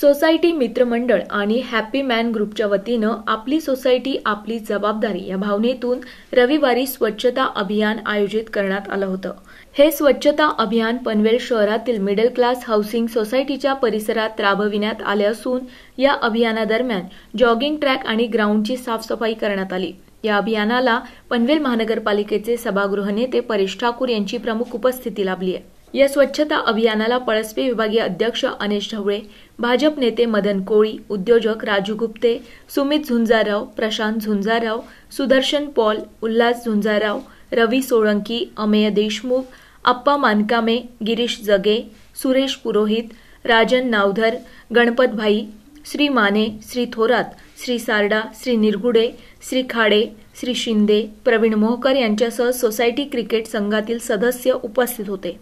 society मित्रमंडळ आणि happy man ग्रुपच्या वतीनं आपली सोसायटी आपली जबाबदारी या भावनेतून रविवारी स्वच्छता अभियान आयोजित करण्यात आलं होतं हे स्वच्छता अभियान पनवेल शहरातील मिडल क्लास हाऊसिंग सोसायटीच्या परिसरात राबविण्यात आले असून या अभियानादरम्यान जॉगिंग ट्रॅक आणि ग्राउंडची साफसफाई करण्यात आली या अभियानाला पनवेल महानगरपालिकेचे सभागृह नेते परेश ठाकूर यांची प्रमुख उपस्थिती लाभली आहे या स्वच्छता अभियानाला पळसपे विभागीय अध्यक्ष अनेश ढवळे भाजप नेते मदन कोळी उद्योजक राजू गुप्ते सुमित झुंजाराव प्रशांत झुंजाराव सुदर्शन पॉल उल्हास झुंजाराव रवी सोळंकी अमेय देशमुख आप्पा मानकामे गिरीश जगे सुरेश पुरोहित राजन नावधर गणपतभाई श्री माने श्री थोरात श्री सारडा श्री निरगुडे श्री खाडे श्री शिंदे प्रवीण मोहकर यांच्यासह सोसायटी क्रिकेट संघातील सदस्य उपस्थित होते